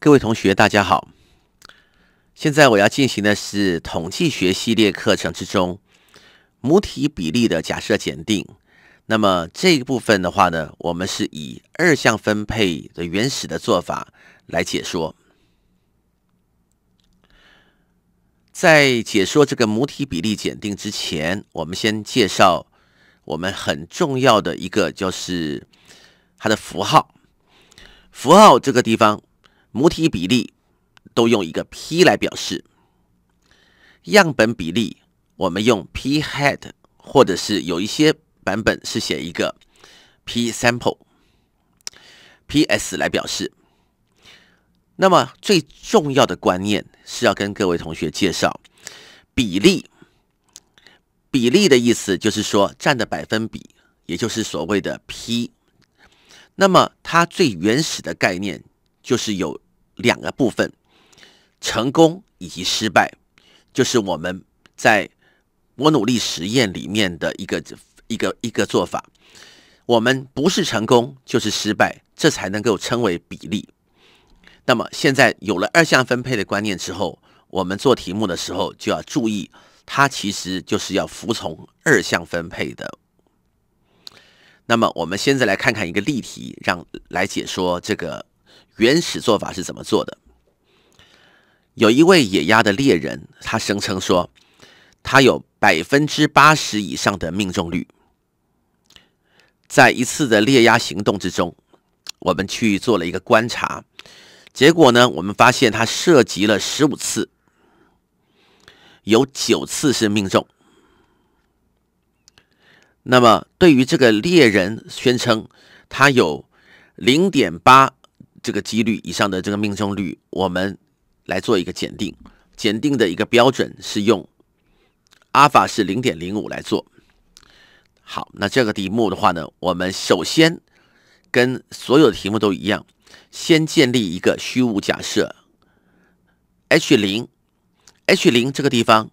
各位同学，大家好。现在我要进行的是统计学系列课程之中母体比例的假设检定。那么这一部分的话呢，我们是以二项分配的原始的做法来解说。在解说这个母体比例检定之前，我们先介绍我们很重要的一个，就是它的符号。符号这个地方。母体比例都用一个 p 来表示，样本比例我们用 p h a d 或者是有一些版本是写一个 p sample，ps 来表示。那么最重要的观念是要跟各位同学介绍比例。比例的意思就是说占的百分比，也就是所谓的 p。那么它最原始的概念就是有。两个部分，成功以及失败，就是我们在我努力实验里面的一个一个一个做法。我们不是成功就是失败，这才能够称为比例。那么现在有了二项分配的观念之后，我们做题目的时候就要注意，它其实就是要服从二项分配的。那么我们现在来看看一个例题，让来解说这个。原始做法是怎么做的？有一位野鸭的猎人，他声称说，他有百分之八十以上的命中率。在一次的猎鸭行动之中，我们去做了一个观察，结果呢，我们发现他涉及了十五次，有九次是命中。那么，对于这个猎人宣称，他有零点八。这个几率以上的这个命中率，我们来做一个检定。检定的一个标准是用阿尔法是零点零五来做。好，那这个题目的话呢，我们首先跟所有题目都一样，先建立一个虚无假设 H 零，H 零这个地方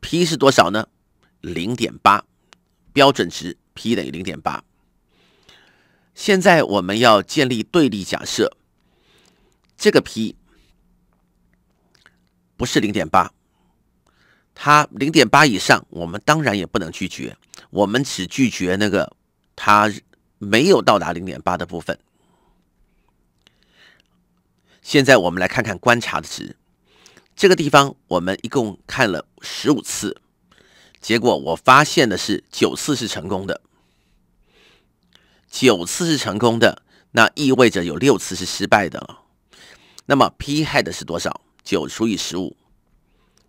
p 是多少呢？零点八，标准值 p 等于零点八。现在我们要建立对立假设，这个 p 不是零点八，它零点八以上，我们当然也不能拒绝，我们只拒绝那个它没有到达零点八的部分。现在我们来看看观察的值，这个地方我们一共看了十五次，结果我发现的是九次是成功的。九次是成功的，那意味着有六次是失败的了。那么 p h a d 是多少？九除以十五，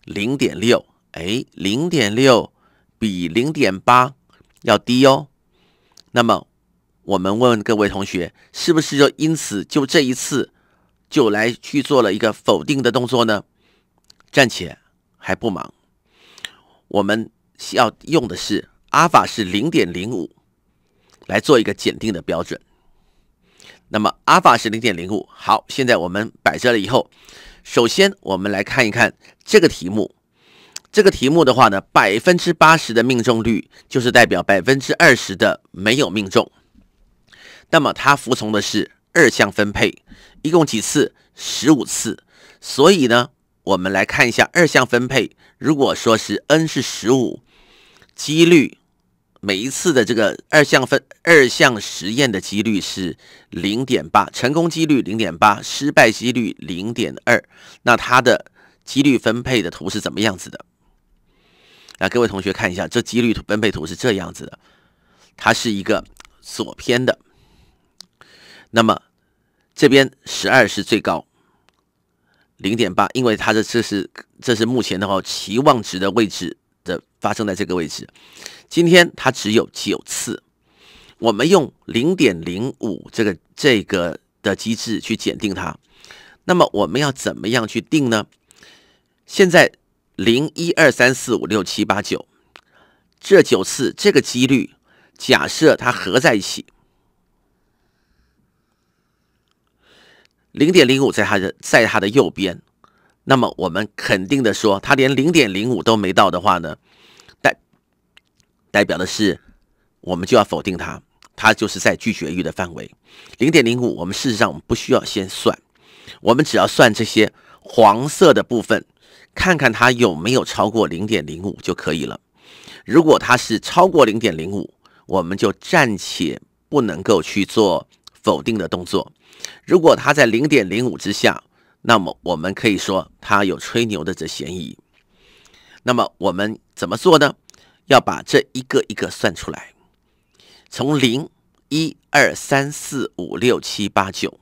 零点六。哎，零点六比零点八要低哦。那么我们问问各位同学，是不是就因此就这一次就来去做了一个否定的动作呢？暂且还不忙。我们要用的是阿尔法是零点零五。来做一个检定的标准，那么阿尔法是零点零五。好，现在我们摆这了以后，首先我们来看一看这个题目。这个题目的话呢，百分之八十的命中率就是代表百分之二十的没有命中。那么它服从的是二项分配，一共几次？十五次。所以呢，我们来看一下二项分配，如果说是 n 是十五，几率。每一次的这个二项分二项实验的几率是零点八，成功几率零点八，失败几率零点二。那它的几率分配的图是怎么样子的？那各位同学看一下，这几率分配图是这样子的，它是一个左偏的。那么这边十二是最高零点八，因为它的这是这是目前的话期望值的位置。的发生在这个位置，今天它只有九次，我们用零点零五这个这个的机制去检定它，那么我们要怎么样去定呢？现在零一二三四五六七八九这九次这个几率，假设它合在一起，零点零五在它的在它的右边。那么我们肯定的说，它连零点零五都没到的话呢，代代表的是我们就要否定它，它就是在拒绝域的范围。零点零五，我们事实上我们不需要先算，我们只要算这些黄色的部分，看看它有没有超过零点零五就可以了。如果它是超过零点零五，我们就暂且不能够去做否定的动作；如果它在零点零五之下，那么我们可以说他有吹牛的这嫌疑。那么我们怎么做呢？要把这一个一个算出来，从零一二三四五六七八九，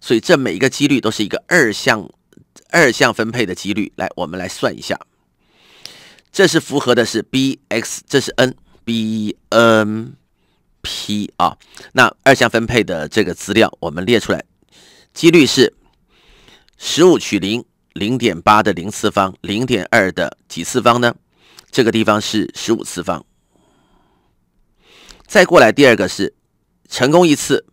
所以这每一个几率都是一个二项二项分配的几率。来，我们来算一下，这是符合的是 B X，这是 n B n p 啊，那二项分配的这个资料我们列出来，几率是。十五取零，零点八的零次方，零点二的几次方呢？这个地方是十五次方。再过来第二个是成功一次，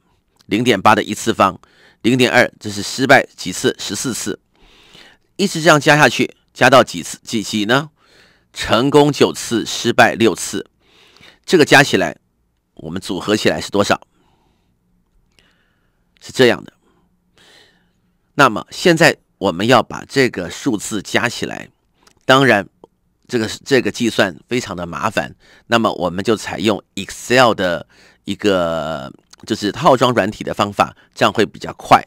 零点八的一次方，零点二这是失败几次十四次，一直这样加下去，加到几次几几呢？成功九次，失败六次，这个加起来，我们组合起来是多少？是这样的。那么现在我们要把这个数字加起来，当然，这个这个计算非常的麻烦。那么我们就采用 Excel 的一个就是套装软体的方法，这样会比较快。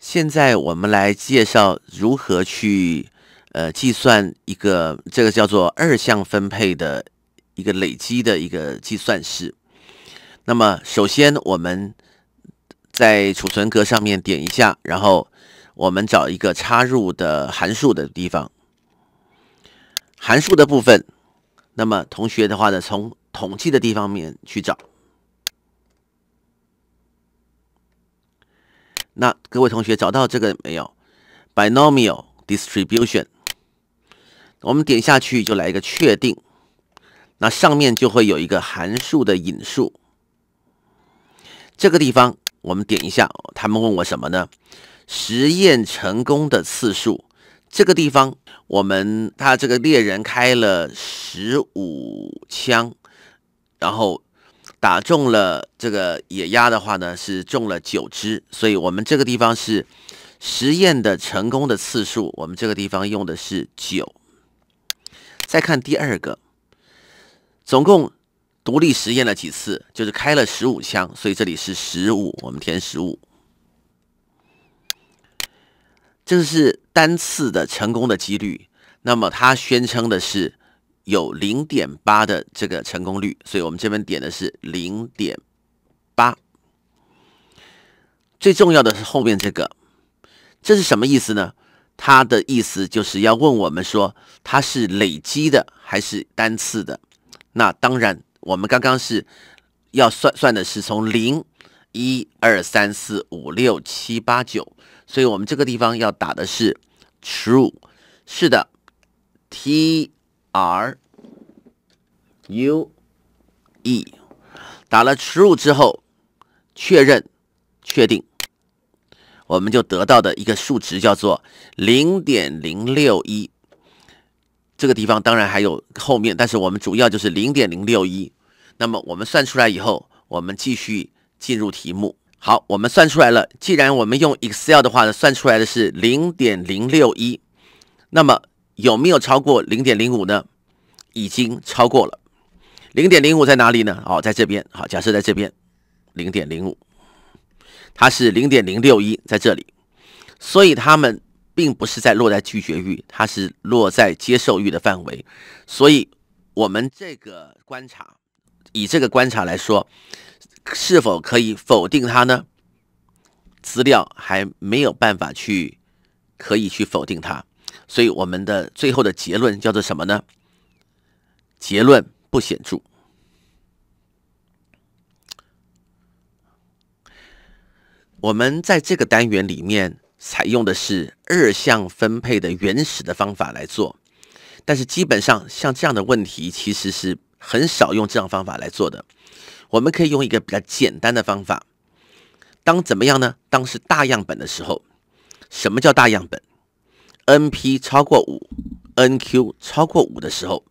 现在我们来介绍如何去呃计算一个这个叫做二项分配的一个累积的一个计算式。那么首先我们在储存格上面点一下，然后。我们找一个插入的函数的地方，函数的部分。那么同学的话呢，从统计的地方面去找。那各位同学找到这个没有？Binomial distribution，我们点下去就来一个确定。那上面就会有一个函数的引数。这个地方我们点一下，他们问我什么呢？实验成功的次数，这个地方我们他这个猎人开了十五枪，然后打中了这个野鸭的话呢是中了九只，所以我们这个地方是实验的成功的次数，我们这个地方用的是九。再看第二个，总共独立实验了几次，就是开了十五枪，所以这里是十五，我们填十五。这是单次的成功的几率，那么它宣称的是有零点八的这个成功率，所以我们这边点的是零点八。最重要的是后面这个，这是什么意思呢？它的意思就是要问我们说，它是累积的还是单次的？那当然，我们刚刚是要算算的是从零。一二三四五六七八九，所以我们这个地方要打的是 true，是的，T R U E。打了 true 之后，确认，确定，我们就得到的一个数值叫做零点零六一。这个地方当然还有后面，但是我们主要就是零点零六一。那么我们算出来以后，我们继续。进入题目，好，我们算出来了。既然我们用 Excel 的话呢，算出来的是零点零六一，那么有没有超过零点零五呢？已经超过了。零点零五在哪里呢？哦，在这边。好，假设在这边，零点零五，它是零点零六一，在这里，所以它们并不是在落在拒绝域，它是落在接受域的范围，所以我们这个观察。以这个观察来说，是否可以否定它呢？资料还没有办法去可以去否定它，所以我们的最后的结论叫做什么呢？结论不显著。我们在这个单元里面采用的是二项分配的原始的方法来做，但是基本上像这样的问题其实是。很少用这样方法来做的，我们可以用一个比较简单的方法。当怎么样呢？当是大样本的时候，什么叫大样本？n p 超过五，n q 超过五的时候，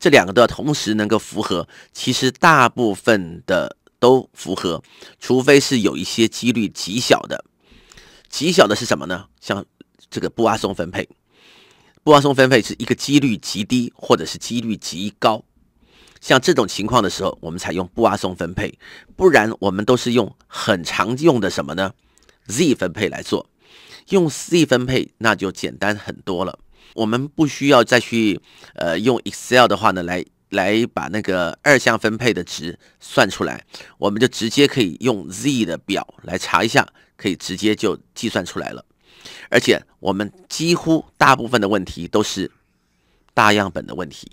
这两个都要同时能够符合。其实大部分的都符合，除非是有一些几率极小的，极小的是什么呢？像这个布阿松分配，布阿松分配是一个几率极低或者是几率极高。像这种情况的时候，我们采用布阿松分配，不然我们都是用很常用的什么呢？Z 分配来做。用 Z 分配那就简单很多了，我们不需要再去呃用 Excel 的话呢，来来把那个二项分配的值算出来，我们就直接可以用 Z 的表来查一下，可以直接就计算出来了。而且我们几乎大部分的问题都是大样本的问题。